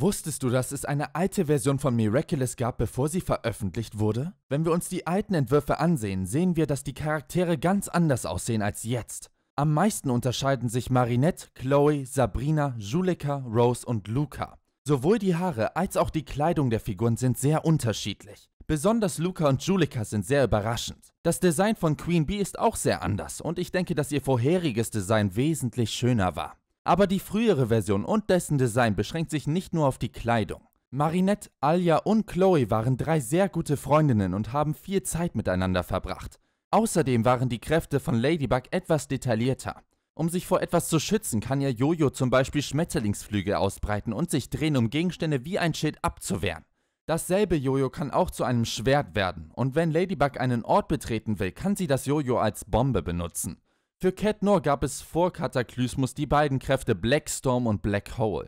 Wusstest du, dass es eine alte Version von Miraculous gab, bevor sie veröffentlicht wurde? Wenn wir uns die alten Entwürfe ansehen, sehen wir, dass die Charaktere ganz anders aussehen als jetzt. Am meisten unterscheiden sich Marinette, Chloe, Sabrina, Julika, Rose und Luca. Sowohl die Haare als auch die Kleidung der Figuren sind sehr unterschiedlich. Besonders Luca und Julika sind sehr überraschend. Das Design von Queen Bee ist auch sehr anders und ich denke, dass ihr vorheriges Design wesentlich schöner war. Aber die frühere Version und dessen Design beschränkt sich nicht nur auf die Kleidung. Marinette, Alia und Chloe waren drei sehr gute Freundinnen und haben viel Zeit miteinander verbracht. Außerdem waren die Kräfte von Ladybug etwas detaillierter. Um sich vor etwas zu schützen, kann ja Jojo zum Beispiel Schmetterlingsflüge ausbreiten und sich drehen, um Gegenstände wie ein Schild abzuwehren. Dasselbe Jojo kann auch zu einem Schwert werden und wenn Ladybug einen Ort betreten will, kann sie das Jojo als Bombe benutzen. Für Cat Nor gab es vor Kataklysmus die beiden Kräfte Black Storm und Black Hole.